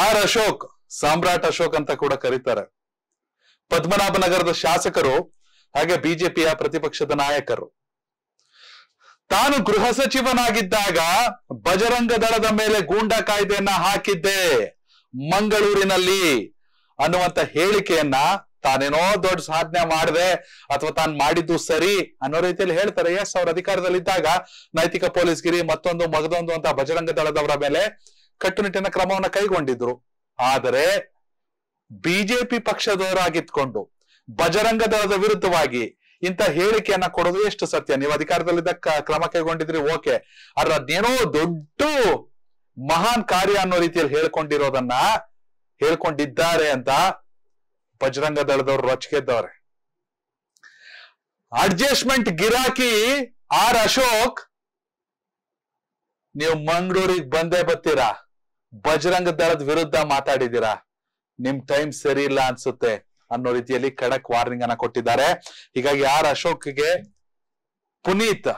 R Ashok ಸಾಮ್ರಾಟ್ ಅಶೋಕ್ ಅಂತ ಕೂಡ ಕರೀತಾರೆ ಪದ್ಮನಾಭನಗರದ ಶಾಸಕರು ಹಾಗೆ ಬಿಜೆಪಿಯ ಪ್ರತಿಪಕ್ಷದ ನಾಯಕರು ತಾನು ಗೃಹ ಸಚಿವನಾಗಿದ್ದಾಗ ಬಜರಂಗ ದಳದ ಮೇಲೆ ಗೂಂಡಾ ಕಾಯ್ದೆಯನ್ನ ಹಾಕಿದ್ದೆ ಮಂಗಳೂರಿನಲ್ಲಿ ಅನ್ನುವಂತ ಹೇಳಿಕೆಯನ್ನ ತಾನೇನೋ ದೊಡ್ಡ ಸಾಧನೆ ಮಾಡಿದೆ ಅಥವಾ ತಾನು ಮಾಡಿದ್ದು ಸರಿ ಅನ್ನೋ ರೀತಿಯಲ್ಲಿ ಹೇಳ್ತಾರೆ ಎಸ್ ಅವ್ರ ಅಧಿಕಾರದಲ್ಲಿದ್ದಾಗ ನೈತಿಕ ಪೊಲೀಸ್ ಗಿರಿ ಮತ್ತೊಂದು ಮಗದೊಂದು ಅಂತ ಬಜರಂಗ ದಳದವರ ಮೇಲೆ ಕಟ್ಟುನಿಟ್ಟಿನ ಕ್ರಮವನ್ನು ಕೈಗೊಂಡಿದ್ರು ಆದರೆ ಬಿಜೆಪಿ ಪಕ್ಷದವರಾಗಿತ್ಕೊಂಡು ಬಜರಂಗ ದಳದ ವಿರುದ್ಧವಾಗಿ ಇಂತ ಹೇಳಿಕೆಯನ್ನ ಕೊಡೋದು ಎಷ್ಟು ಸತ್ಯ ನೀವು ಅಧಿಕಾರದಲ್ಲಿದ್ದ ಕ್ರಮ ಕೈಗೊಂಡಿದ್ರಿ ಓಕೆ ಆದ್ರೆ ಅದೇನೋ ದೊಡ್ಡ ಮಹಾನ್ ಕಾರ್ಯ ಅನ್ನೋ ರೀತಿಯಲ್ಲಿ ಹೇಳ್ಕೊಂಡಿರೋದನ್ನ ಹೇಳ್ಕೊಂಡಿದ್ದಾರೆ ಅಂತ ಬಜರಂಗ ದಳದವರು ರೊಚ್ಚಿಗೆದ್ದವ್ರೆ ಅಡ್ಜಸ್ಟ್ಮೆಂಟ್ ಗಿರಾಕಿ ಆರ್ ಅಶೋಕ್ ನೀವು ಮಂಗಳೂರಿಗೆ ಬಂದೇ ಬರ್ತೀರಾ ಬಜರಂಗ ದಳದ ವಿರುದ್ಧ ಮಾತಾಡಿದ್ದೀರಾ ನಿಮ್ ಟೈಮ್ ಸರಿ ಇಲ್ಲ ಅನ್ಸುತ್ತೆ ಅನ್ನೋ ರೀತಿಯಲ್ಲಿ ಖಡಕ್ ವಾರ್ನಿಂಗ್ ಅನ್ನ ಕೊಟ್ಟಿದ್ದಾರೆ ಹೀಗಾಗಿ ಯಾರು ಅಶೋಕ್ಗೆ ಪುನೀತ್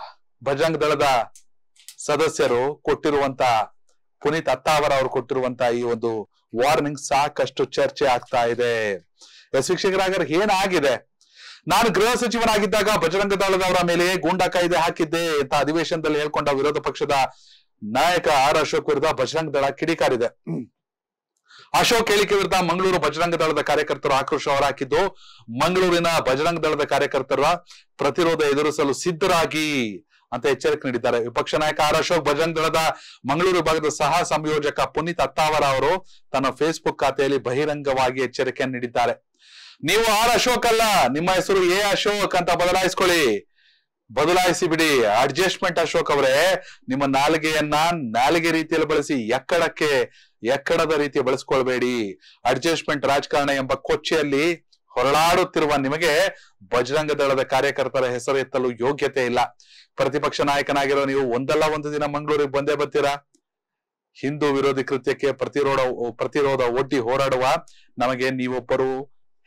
ಬಜರಂಗ ದಳದ ಸದಸ್ಯರು ಕೊಟ್ಟಿರುವಂತ ಪುನೀತ್ ಅತ್ತಾವರ ಅವರು ಕೊಟ್ಟಿರುವಂತ ಈ ಒಂದು ವಾರ್ನಿಂಗ್ ಸಾಕಷ್ಟು ಚರ್ಚೆ ಆಗ್ತಾ ಇದೆ ಎಸ್ ಏನಾಗಿದೆ ನಾನು ಗೃಹ ಸಚಿವನಾಗಿದ್ದಾಗ ಬಜರಂಗ ದಳದವರ ಮೇಲೆ ಗೂಂಡಾ ಕಾಯ್ದೆ ಹಾಕಿದ್ದೆ ಅಂತ ಅಧಿವೇಶನದಲ್ಲಿ ಹೇಳ್ಕೊಂಡ ವಿರೋಧ ಪಕ್ಷದ ನಾಯಕ ಆರ್ ಅಶೋಕ್ ವಿರುದ್ಧ ಬಜರಂಗ ದಳ ಕಿಡಿಕಾರಿದೆ ಅಶೋಕ್ ಹೇಳಿಕೆ ವಿರುದ್ಧ ಮಂಗಳೂರು ಬಜರಂಗ ದಳದ ಕಾರ್ಯಕರ್ತರು ಆಕ್ರೋಶ ಹೊರಹಾಕಿದ್ದು ಮಂಗಳೂರಿನ ಬಜರಂಗ ದಳದ ಕಾರ್ಯಕರ್ತರ ಪ್ರತಿರೋಧ ಎದುರಿಸಲು ಸಿದ್ಧರಾಗಿ ಅಂತ ಎಚ್ಚರಿಕೆ ನೀಡಿದ್ದಾರೆ ವಿಪಕ್ಷ ನಾಯಕ ಆರ್ ಅಶೋಕ್ ಬಜರಂಗ ದಳದ ಮಂಗಳೂರು ಭಾಗದ ಸಹ ಸಂಯೋಜಕ ಪುನೀತ್ ಅತ್ತಾವರ ಅವರು ತನ್ನ ಫೇಸ್ಬುಕ್ ಖಾತೆಯಲ್ಲಿ ಬಹಿರಂಗವಾಗಿ ಎಚ್ಚರಿಕೆಯನ್ನು ನೀಡಿದ್ದಾರೆ ನೀವು ಆರ್ ಅಶೋಕ್ ಅಲ್ಲ ನಿಮ್ಮ ಹೆಸರು ಎ ಅಶೋಕ್ ಅಂತ ಬದಲಾಯಿಸ್ಕೊಳ್ಳಿ ಬದಲಾಯಿಸಿ ಬಿಡಿ ಅಡ್ಜಸ್ಟ್ಮೆಂಟ್ ಅಶೋಕ್ ಅವರೇ ನಿಮ್ಮ ನಾಲಿಗೆಯನ್ನ ನಾಲಿಗೆ ರೀತಿಯಲ್ಲಿ ಬಳಸಿ ಎಕ್ಕಡಕ್ಕೆ ಎಕ್ಕಡದ ರೀತಿ ಬಳಸ್ಕೊಳ್ಬೇಡಿ ಅಡ್ಜಸ್ಟ್ಮೆಂಟ್ ರಾಜಕಾರಣ ಎಂಬ ಕೊಚ್ಚೆಯಲ್ಲಿ ಹೊರಳಾಡುತ್ತಿರುವ ನಿಮಗೆ ಬಜರಂಗ ದಳದ ಕಾರ್ಯಕರ್ತರ ಹೆಸರು ಎತ್ತಲು ಯೋಗ್ಯತೆ ಇಲ್ಲ ಪ್ರತಿಪಕ್ಷ ನಾಯಕನಾಗಿರೋ ನೀವು ಒಂದಲ್ಲ ಒಂದು ದಿನ ಮಂಗಳೂರಿಗೆ ಬಂದೇ ಬರ್ತೀರಾ ಹಿಂದೂ ವಿರೋಧಿ ಕೃತ್ಯಕ್ಕೆ ಪ್ರತಿರೋಧ ಪ್ರತಿರೋಧ ಒಡ್ಡಿ ಹೋರಾಡುವ ನಮಗೆ ನೀವೊಬ್ಬರು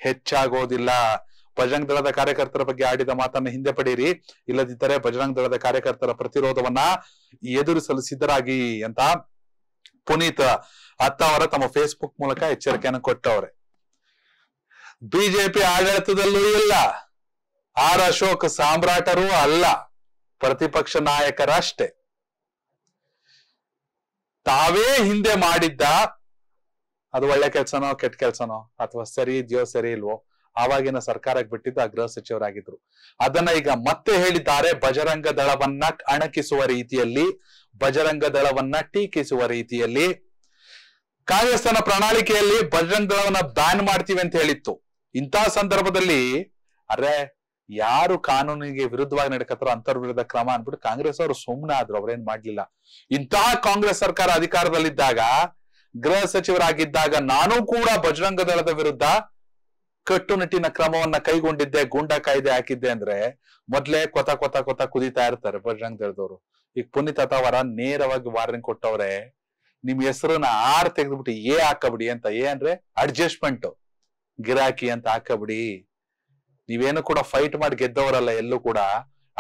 ಹೆಚ್ಚಾಗೋದಿಲ್ಲ ಬಜರಂಗ್ ದಳದ ಕಾರ್ಯಕರ್ತರ ಬಗ್ಗೆ ಆಡಿದ ಮಾತನ್ನ ಹಿಂದೆ ಪಡೆಯಿರಿ ಇಲ್ಲದಿದ್ದರೆ ಬಜರಂಗ್ ದಳದ ಕಾರ್ಯಕರ್ತರ ಪ್ರತಿರೋಧವನ್ನ ಎದುರಿಸಲು ಸಿದ್ಧರಾಗಿ ಅಂತ ಪುನೀತ್ ಅತ್ತ ಅವರ ತಮ್ಮ ಫೇಸ್ಬುಕ್ ಮೂಲಕ ಎಚ್ಚರಿಕೆಯನ್ನು ಕೊಟ್ಟವ್ರೆ ಬಿಜೆಪಿ ಆಡಳಿತದಲ್ಲೂ ಇಲ್ಲ ಆರ್ ಅಶೋಕ್ ಸಾಮ್ರಾಟರೂ ಅಲ್ಲ ಪ್ರತಿಪಕ್ಷ ನಾಯಕರಷ್ಟೇ ತಾವೇ ಹಿಂದೆ ಮಾಡಿದ್ದ ಅದು ಒಳ್ಳೆ ಕೆಲ್ಸನೋ ಕೆಟ್ಟ ಕೆಲ್ಸನೋ ಅಥವಾ ಸರಿ ಇದೆಯೋ ಸರಿ ಇಲ್ವೋ ಆವಾಗಿನ ಸರ್ಕಾರಕ್ಕೆ ಬಿಟ್ಟಿದ್ದು ಆ ಗೃಹ ಸಚಿವರಾಗಿದ್ರು ಅದನ್ನ ಈಗ ಮತ್ತೆ ಹೇಳಿದ್ದಾರೆ ಬಜರಂಗ ದಳವನ್ನ ಅಣಕಿಸುವ ರೀತಿಯಲ್ಲಿ ಬಜರಂಗ ದಳವನ್ನ ಟೀಕಿಸುವ ರೀತಿಯಲ್ಲಿ ಕಾಂಗ್ರೆಸ್ ತನ್ನ ಪ್ರಣಾಳಿಕೆಯಲ್ಲಿ ಬಜರಂಗ ದಳವನ್ನ ಬ್ಯಾನ್ ಮಾಡ್ತೀವಿ ಅಂತ ಹೇಳಿತ್ತು ಇಂತಹ ಸಂದರ್ಭದಲ್ಲಿ ಅರೆ ಯಾರು ಕಾನೂನಿಗೆ ವಿರುದ್ಧವಾಗಿ ನಡ್ಕತ್ತಾರೋ ಅಂತರ್ ವಿರುದ್ಧ ಕ್ರಮ ಅನ್ಬಿಟ್ಟು ಕಾಂಗ್ರೆಸ್ ಅವರು ಸುಮ್ಮನೆ ಆದ್ರು ಅವ್ರೇನ್ ಮಾಡ್ಲಿಲ್ಲ ಇಂತಹ ಕಾಂಗ್ರೆಸ್ ಸರ್ಕಾರ ಅಧಿಕಾರದಲ್ಲಿದ್ದಾಗ ಗೃಹ ಸಚಿವರಾಗಿದ್ದಾಗ ನಾನು ಕೂಡ ಬಜರಂಗ ದಳದ ವಿರುದ್ಧ ಕಟ್ಟುನಿಟ್ಟಿನ ಕ್ರಮವನ್ನ ಕೈಗೊಂಡಿದ್ದೆ ಗೂಂಡಾ ಕಾಯ್ದೆ ಹಾಕಿದ್ದೆ ಅಂದ್ರೆ ಮೊದ್ಲೇ ಕೊತ ಕೊತ ಕೊತ ಕುದಿತಾ ಇರ್ತಾರೆ ಬಜರಂಗ್ ದಳದವ್ರು ಈಗ ಪುನೀತ್ ಅವರ ನೇರವಾಗಿ ವಾರ್ನಿಂಗ್ ಕೊಟ್ಟವ್ರೆ ನಿಮ್ ಹೆಸರನ್ನ ಆರ್ ತೆಗೆದ್ಬಿಟ್ಟು ಏ ಹಾಕಬಿಡಿ ಅಂತ ಏ ಅಂದ್ರೆ ಅಡ್ಜಸ್ಟ್ಮೆಂಟ್ ಗಿರಾಕಿ ಅಂತ ಹಾಕಬಿಡಿ ನೀವೇನು ಕೂಡ ಫೈಟ್ ಮಾಡಿ ಗೆದ್ದವರಲ್ಲ ಎಲ್ಲೂ ಕೂಡ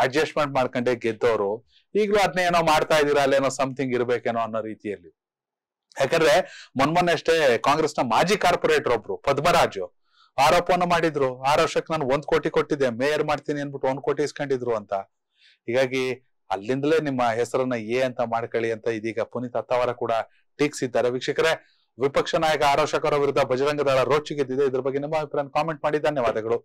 ಅಡ್ಜಸ್ಟ್ಮೆಂಟ್ ಮಾಡ್ಕೊಂಡೆ ಗೆದ್ದವರು ಈಗಲೂ ಅದನ್ನ ಏನೋ ಮಾಡ್ತಾ ಇದ್ದೀರಾ ಅಲ್ಲೇನೋ ಸಮಥಿಂಗ್ ಇರ್ಬೇಕೇನೋ ಅನ್ನೋ ರೀತಿಯಲ್ಲಿ ಯಾಕಂದ್ರೆ ಮೊನ್ನೆ ಅಷ್ಟೇ ಕಾಂಗ್ರೆಸ್ನ ಮಾಜಿ ಕಾರ್ಪೊರೇಟರ್ ಒಬ್ರು ಪದ್ಮರಾಜು ಆರೋಪವನ್ನು ಮಾಡಿದ್ರು ಆರು ವರ್ಷಕ್ಕೆ ನಾನು ಒಂದ್ ಕೋಟಿ ಕೊಟ್ಟಿದ್ದೆ ಮೇಯರ್ ಮಾಡ್ತೀನಿ ಅನ್ಬಿಟ್ಟು ಒಂದ್ ಕೋಟಿ ಇಸ್ಕೊಂಡಿದ್ರು ಅಂತ ಹೀಗಾಗಿ ಅಲ್ಲಿಂದಲೇ ನಿಮ್ಮ ಹೆಸರನ್ನ ಎ ಅಂತ ಮಾಡ್ಕೊಳ್ಳಿ ಅಂತ ಇದೀಗ ಪುನೀತ್ ಅತ್ತಾವರ ಕೂಡ ಟೀಕ್ಸಿದ್ದಾರೆ ವೀಕ್ಷಕರೇ ವಿಪಕ್ಷ ನಾಯಕ ಆರೋಷಕರ ವಿರುದ್ಧ ಬಜರಂಗದಳ ರೋಚಿಗೆದ್ದಿದೆ ಇದ್ರ ಬಗ್ಗೆ ನಿಮ್ಮ ಅಭಿಪ್ರಾಯ ಕಾಮೆಂಟ್ ಮಾಡಿ ಧನ್ಯವಾದಗಳು